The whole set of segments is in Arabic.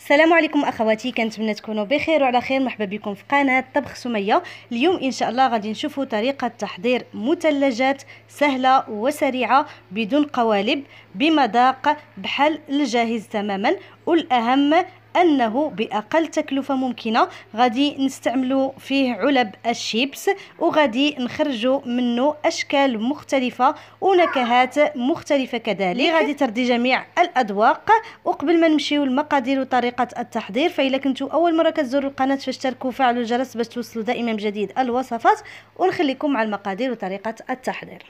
السلام عليكم اخواتي كنتمنى تكونوا بخير وعلى خير مرحبا بكم في قناه طبخ سميه اليوم ان شاء الله غادي نشوفوا طريقه تحضير مثلجات سهله وسريعه بدون قوالب بمذاق بحال الجاهز تماما والاهم انه باقل تكلفه ممكنه غادي نستعملوا فيه علب الشيبس وغادي نخرجوا منه اشكال مختلفه ونكهات مختلفه كذلك اللي غادي ترضي جميع الاذواق وقبل ما نمشيو المقادير وطريقه التحضير فإلا كنتو اول مره كتزوروا القناه فاشتركوا وفعلوا الجرس باش توصلوا دائما بجديد الوصفات ونخليكم مع المقادير وطريقه التحضير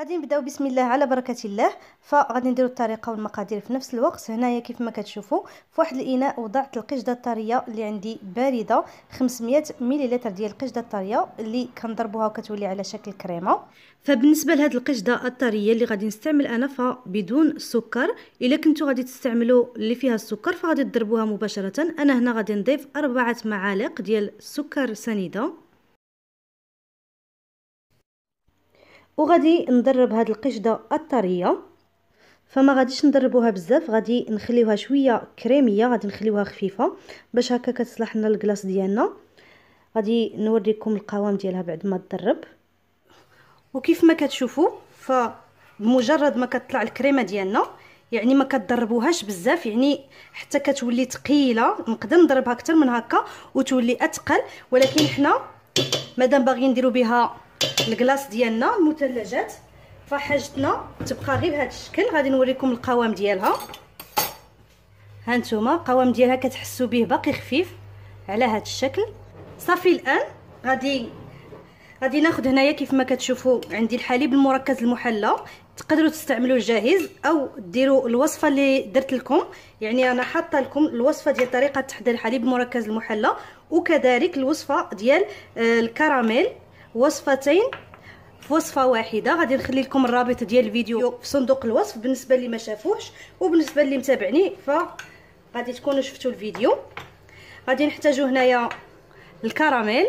غادي نبداو بسم الله على بركه الله فغادي نديرو الطريقه والمقادير في نفس الوقت هنايا كيف ما كتشوفوا في واحد الاناء وضعت القشده الطريه اللي عندي بارده 500 مليلتر ديال القشده الطريه اللي كنضربوها وكتولي على شكل كريمه فبالنسبه لهاد القشده الطريه اللي غادي نستعمل انا فبدون سكر الا كنتو غادي تستعملوا اللي فيها السكر فغادي تضربوها مباشره انا هنا غادي نضيف اربعه معالق ديال السكر سنيده وغادي ندرب هاد القشده الطريه فما غاديش ندربوها بزاف غادي نخليوها شويه كريميه غادي نخليوها خفيفه باش هكا كتصلح لنا الكلاص ديالنا غادي نوريكم القوام ديالها بعد ما تدرب وكيف ما كتشوفوا فمجرد ما كتطلع الكريمه ديالنا يعني ما كتضربوهاش بزاف يعني حتى كتولي ثقيله نقدر نضربها اكثر من هكا وتولي اتقل ولكن حنا مادام باغيين نديرو بها الكلاص ديالنا المثلجات فحاجتنا تبقى غير بهذا الشكل غادي نوريكم القوام ديالها هانتوما القوام ديالها كتحسوا به باقي خفيف على هذا الشكل صافي الان غادي غادي ناخذ هنايا كيف ما كتشوفوا عندي الحليب المركز المحلى تقدروا تستعملوا الجاهز او ديروا الوصفه اللي درت لكم يعني انا حاطه لكم الوصفه ديال طريقه تحضير الحليب المركز المحلى وكذلك الوصفه ديال آه، الكراميل وصفتين في وصفه واحده غادي نخلي لكم الرابط ديال الفيديو في صندوق الوصف بالنسبه اللي ما شافوش وبالنسبه اللي متابعني ف غادي تكونوا شفتوا الفيديو غادي نحتاجو هنايا الكراميل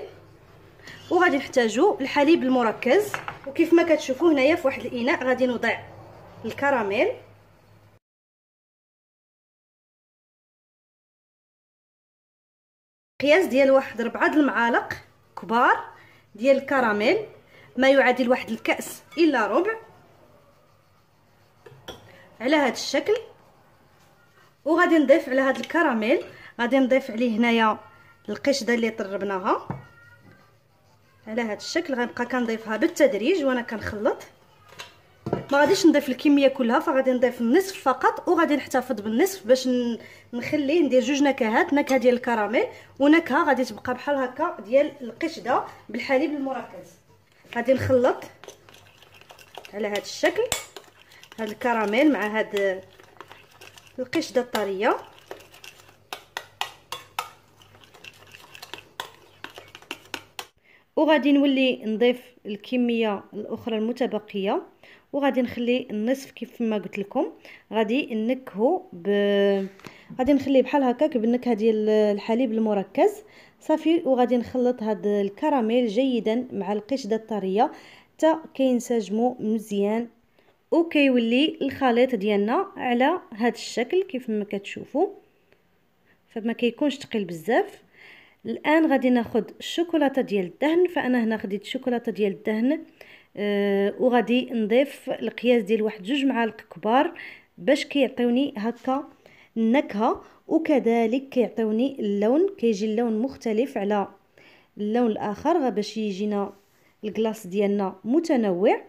وغادي نحتاجو الحليب المركز وكيف ما كتشوفوا هنايا في واحد الاناء غادي نوضع الكراميل قياس ديال واحد ربعة د المعالق كبار ديال الكراميل ما يعادل واحد الكأس إلا ربع على هذا الشكل وغادي نضيف على هذا الكراميل غادي نضيف عليه هنايا القشده اللي طربناها على هذا الشكل غنبقى كنضيفها بالتدريج وانا كنخلط ما غاديش نضيف الكميه كلها فغادي نضيف النصف فقط وغادي نحتفظ بالنصف باش نخلي ندير جوج نكهات نكهه ديال الكراميل ونكهه غادي تبقى بحال هكا ديال القشده بالحليب المركز غادي نخلط على هذا الشكل هذا الكراميل مع هاد القشده الطريه وغادي نولي نضيف الكميه الاخرى المتبقيه وغادي نخلي النصف كيف ما قلت لكم غادي نكهو ب غادي نخليه بحال هكاك بالنكهه ديال الحليب المركز صافي وغادي نخلط هاد الكراميل جيدا مع القشده الطريه حتى كينسجموا مزيان وكيولي الخليط ديالنا على هاد الشكل كيف ما كتشوفوا فما كيكونش ثقيل بزاف الان غادي ناخد الشوكولاته ديال الدهن فانا هنا خديت الشوكولاته ديال الدهن أه وغادي نضيف القياس ديال واحد جوج معالق كبار باش كيعطيوني هكا النكهه وكذلك كيعطيوني اللون كيجي اللون مختلف على اللون الاخر باش يجينا الكلاص ديالنا متنوع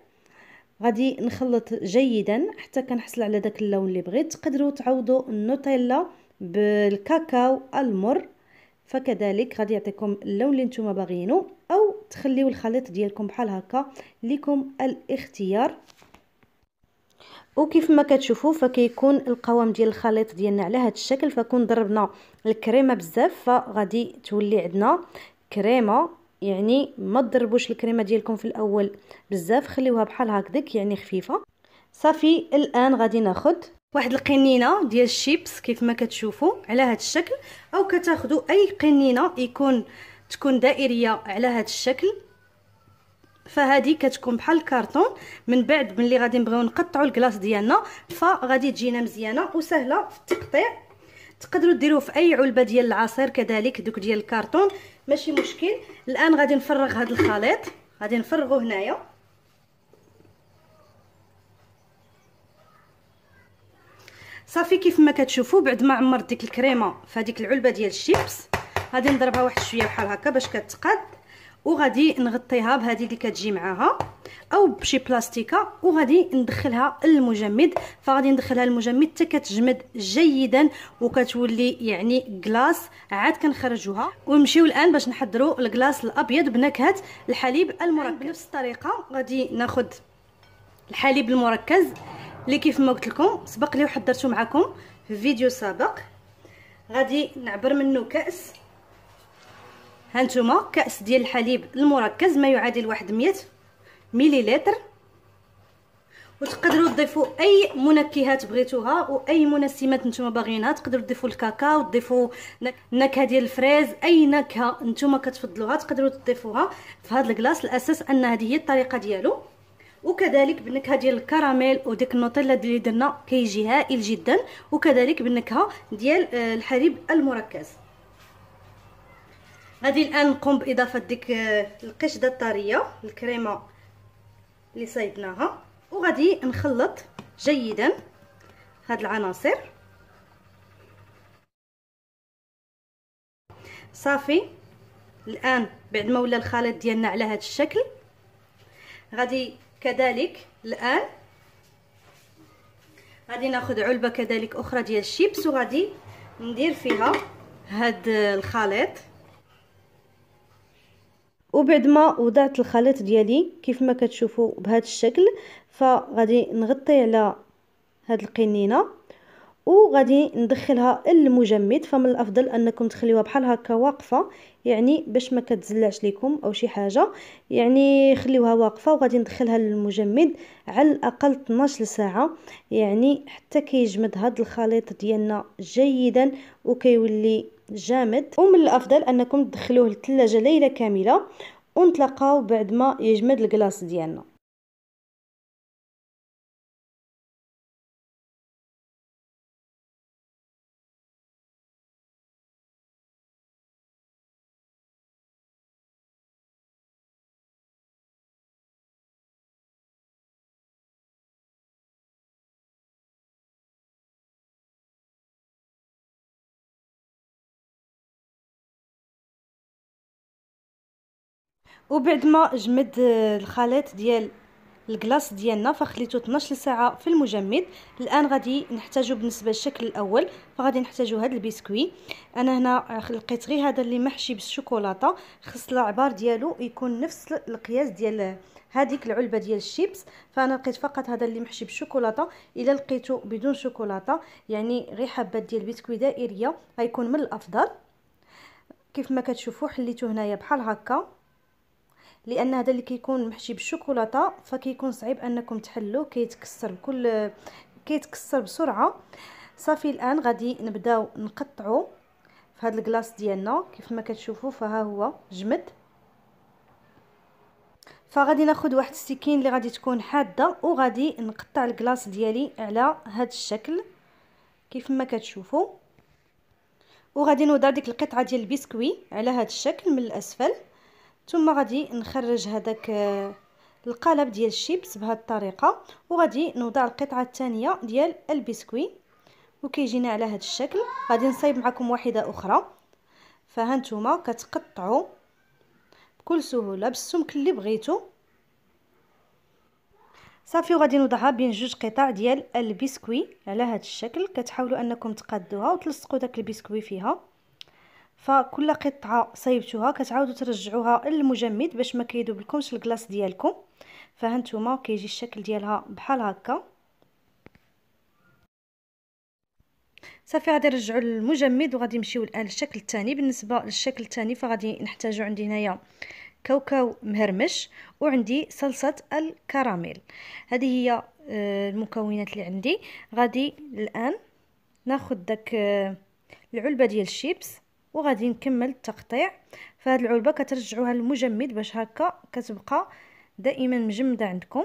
غادي نخلط جيدا حتى كنحصل على داك اللون اللي بغيت تقدروا تعوضوا النوتيلا بالكاكاو المر فكذلك غادي يعطيكم اللون اللي نتوما باغيينو او تخليو الخليط ديالكم بحال هكا لكم الاختيار وكيف ما كتشوفوا فكيكون القوام ديال الخليط ديالنا على هذا الشكل فكون ضربنا الكريمه بزاف فغادي تولي عندنا كريمه يعني ما تضربوش الكريمه ديالكم في الاول بزاف خليوها بحال هكذاك يعني خفيفه صافي الان غادي ناخذ واحد القنينه ديال الشيبس كيف ما كتشوفوا على هذا الشكل او كتاخذوا اي قنينه يكون تكون دائريه على هذا الشكل فهذه كتكون بحال الكارطون من بعد ملي غادي نبغيو نقطعوا الكلاص ديالنا فغادي تجينا مزيانه وسهله في التقطيع تقدروا ديروه في اي علبه ديال العصير كذلك دوك ديال الكارطون ماشي مشكل الان غادي نفرغ هذا الخليط غادي نفرغوه هنايا صافي كيف ما كتشوفوا بعد ما عمرت ديك الكريمه فهاديك العلبه ديال الشيبس غادي نضربها واحد شويه بحال هكا باش كتقاد وغادي نغطيها بهذه اللي كتجي معاها او بشي بلاستيكه وغادي ندخلها للمجمد فغادي ندخلها للمجمد حتى كتجمد جيدا وكتولي يعني كلاص عاد كنخرجوها ونمشيو الان باش نحضروا الكلاص الابيض بنكهه الحليب المركز بنفس الطريقه غادي ناخذ الحليب المركز اللي كيف ما قلت لكم سبق لي وحضرته معكم في فيديو سابق غادي نعبر منه كاس هانتوما كاس ديال الحليب المركز ما يعادل واحد 100 مليلتر وتقدروا تضيفوا اي منكهات بغيتوها واي منسمات نتوما باغيينها تقدروا تضيفوا الكاكاو تضيفوا النكهه ديال الفريز اي نكهه نتوما كتفضلوها تقدروا تضيفوها في هذا الكلاص الاساس ان هذه هي الطريقه ديالو وكذلك بالنكهه ديال الكراميل وديك النوتيلا اللي درنا كيجي هائل جدا وكذلك بالنكهه ديال آه، الحليب المركز غادي الان نقوم باضافه ديك آه، القشده الطريه الكريمه اللي صايدناها وغادي نخلط جيدا هاد العناصر صافي الان بعد ما ولا الخليط ديالنا على هذا الشكل غادي كذلك الان غادي ناخذ علبه كذلك اخرى ديال الشيبس وغادي ندير فيها هاد الخليط وبعد ما وضعت الخليط ديالي كيف ما كتشوفوا بهذا الشكل فغادي نغطي على هاد القنينه وغادي ندخلها المجمد فمن الافضل انكم تخليوها بحال هكا واقفه يعني باش ما كتزلعش لكم او شي حاجه يعني خليوها واقفه وغادي ندخلها للمجمد على الاقل 12 ساعه يعني حتى كيجمد هذا الخليط ديالنا جيدا وكيولي جامد ومن الافضل انكم تدخلوه للثلاجه ليله كامله ونتلاقاو بعد ما يجمد الكلاص ديالنا وبعد ما جمد الخليط ديال الكلاص ديالنا فخليته 12 ساعه في المجمد الان غادي نحتاجو بالنسبه للشكل الاول فغادي نحتاجو هذا البسكوي انا هنا لقيت غير هذا اللي محشي بالشوكولاته خص العبار ديالو يكون نفس القياس ديال هذيك العلبه ديال الشيبس فانا لقيت فقط هذا اللي محشي بالشوكولاته الا لقيته بدون شوكولاته يعني غير حبات ديال بسكوي دائريه غيكون من الافضل كيف ما كتشوفوا حليته هنايا بحال هكا لان هذا اللي كيكون محشي بالشوكولاته فكيكون صعيب انكم تحلوه كيتكسر بكل كيتكسر بسرعه صافي الان غادي نبداو نقطعو في هذا الكلاص ديالنا كيف ما كتشوفوا فها هو جمد فغادي ناخذ واحد السكين اللي غادي تكون حاده وغادي نقطع الكلاص ديالي على هذا الشكل كيف ما كتشوفوا وغادي نوضع ديك القطعه ديال البسكوي على هذا الشكل من الاسفل ثم غادي نخرج هذاك آه، القالب ديال الشيبس بهذه الطريقه وغادي نوضع القطعه الثانيه ديال البسكوي وكيجينا على هذا الشكل غادي نصايب معكم واحده اخرى فها نتوما كتقطعوا بكل سهوله بالسمك اللي بغيتو صافي وغادي نوضعها بين جوج قطع ديال البسكوي على هذا الشكل كتحاولوا انكم تقادوها وتلصقوا داك البسكوي فيها فكل قطعه صيبتوها كتعاودوا ترجعوها للمجمد باش ما كيذوب الكلاص ديالكم فهانتوما كيجي الشكل ديالها بحال هكا صافي غادي نرجعوا للمجمد وغادي نمشيو الان للشكل الثاني بالنسبه للشكل الثاني فغادي نحتاجو عندي هنايا كاوكاو مهرمش وعندي صلصه الكراميل هذه هي آه، المكونات اللي عندي غادي الان ناخذ داك آه، العلبه ديال الشيبس وغادي نكمل التقطيع فهاد العلبه كترجعوها للمجمد باش هكا كتبقى دائما مجمده عندكم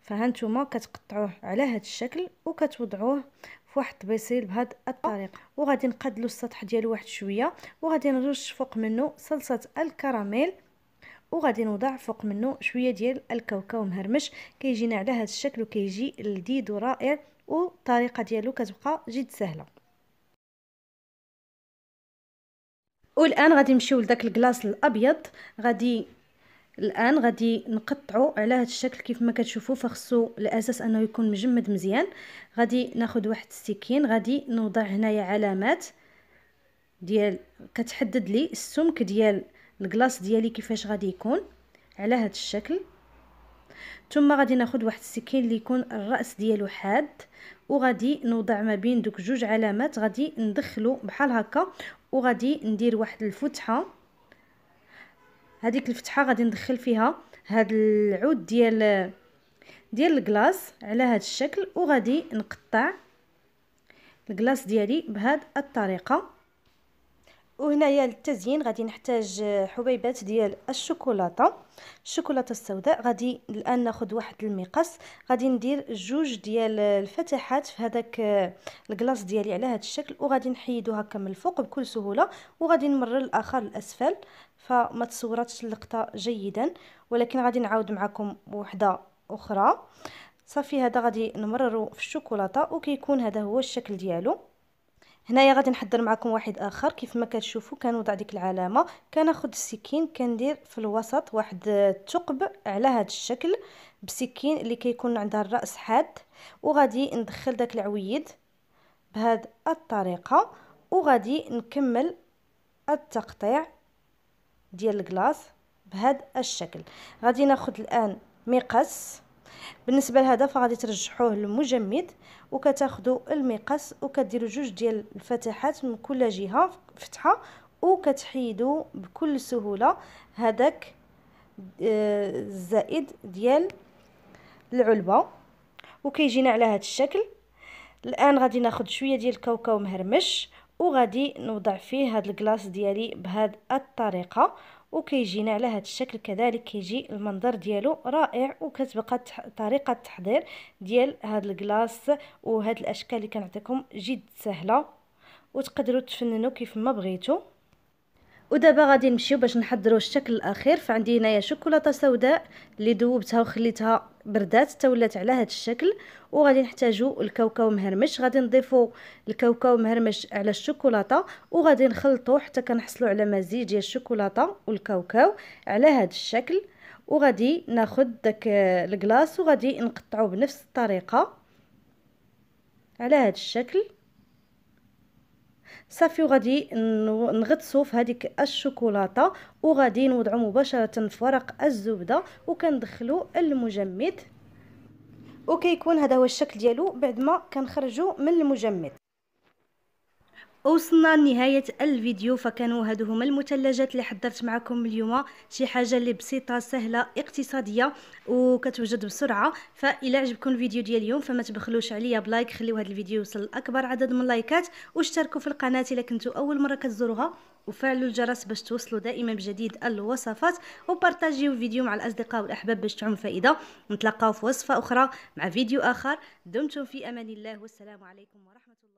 فها نتوما كتقطعوه على هذا الشكل وكتوضعوه فواحد الطبيسيل بهاد الطريقه وغادي نقادلو السطح ديالو واحد شويه وغادي نرش فوق منه صلصه الكراميل وغادي نوضع فوق منه شويه ديال الكاوكاو مهرمش كيجينا على هذا الشكل وكيجي لذيذ ورائع والطريقه ديالو كتبقى جد سهله والان غادي نمشيو لداك الكلاص الابيض غادي الان غادي نقطعو على هذا الشكل كيف ما كتشوفوا فخصو الاساس انه يكون مجمد مزيان غادي ناخد واحد السكين غادي نوضع هنايا علامات ديال كتحدد لي السمك ديال الكلاص ديالي كيفاش غادي يكون على هذا الشكل ثم غادي ناخذ واحد السكين اللي يكون الراس ديالو حاد وغادي نوضع ما بين دوك جوج علامات غادي ندخلو بحال هكا وغادي ندير واحد الفتحه هذيك الفتحه غادي ندخل فيها هاد العود ديال ديال الكلاص على هاد الشكل وغادي نقطع الكلاص ديالي بهاد الطريقه وهنايا للتزيين غادي نحتاج آه، حبيبات ديال الشوكولاته الشوكولاته السوداء غادي الان ناخذ واحد المقص غادي ندير جوج ديال آه، الفتحات في هذاك آه، الكلاص ديالي على هذا الشكل وغادي نحيدو هكا من الفوق بكل سهوله وغادي نمرر الاخر للاسفل فما تصوراتش اللقطه جيدا ولكن غادي نعاود معكم وحده اخرى صافي هذا غادي نمررو في الشوكولاته وكيكون هذا هو الشكل ديالو هنايا غادي نحضر معكم واحد اخر كيف ما كتشوفوا كنوضع ديك العلامه كناخذ السكين كندير في الوسط واحد الثقب على هذا الشكل بسكين اللي كيكون عندها الراس حاد وغادي ندخل داك العويد بهاد الطريقه وغادي نكمل التقطيع ديال الكلاص بهذا الشكل غادي ناخذ الان مقص بالنسبه لهذا فغادي ترجحوه للمجمد وكتاخذوا المقص وكديروا جوج ديال الفتحات من كل جهه فتحه وكتحيدوا بكل سهوله هذاك آه، الزائد ديال العلبه وكيجينا على هذا الشكل الان غادي ناخذ شويه ديال الكاوكاو مهرمش وغادي نوضع فيه هذا الكلاص ديالي بهاد الطريقه وكيجينا على هذا الشكل كذلك كيجي المنظر ديالو رائع وكتبقى طريقه التحضير ديال هذا الكلاص وهاد الاشكال اللي كنعطيكم جد سهله وتقدروا تفننوا كيف ما بغيتوا ودابا غادي نمشيو باش نحضروا الشكل الاخير فعندي هنايا شوكولاته سوداء اللي ذوبتها وخليتها بردات حتى ولات على هذا الشكل وغادي نحتاجو الكاوكاو مهرمش غادي نضيفو الكاوكاو مهرمش على الشوكولاته وغادي نخلطو حتى كنحصلوا على مزيج ديال الشوكولاته والكاوكاو على هذا الشكل وغادي ناخذ داك الكلاص وغادي نقطعو بنفس الطريقه على هذا الشكل صافي وغادي نغطسو في هذيك الشوكولاته وغادي نوضعو مباشره في ورق الزبده وكندخلو المجمد وكيكون هذا هو الشكل ديالو بعد ما كنخرجو من المجمد وصلنا لنهاية الفيديو فكانوا هادو هما المثلجات اللي حضرت معكم اليوم شي حاجة اللي بسيطة سهلة اقتصادية وكتوجد بسرعة فإلا عجبكم الفيديو ديال اليوم فما تبخلوش عليا بلايك خليو هاد الفيديو يوصل لأكبر عدد من اللايكات واشتركوا في القناة إلا كنتوا أول مرة كتزوروها وفعلوا الجرس باش توصلوا دائما بجديد الوصفات وبارطاجيو الفيديو مع الأصدقاء والأحباب باش تعم فائدة نتلاقاو في وصفة أخرى مع فيديو آخر دمتم في أمان الله والسلام عليكم ورحمة الله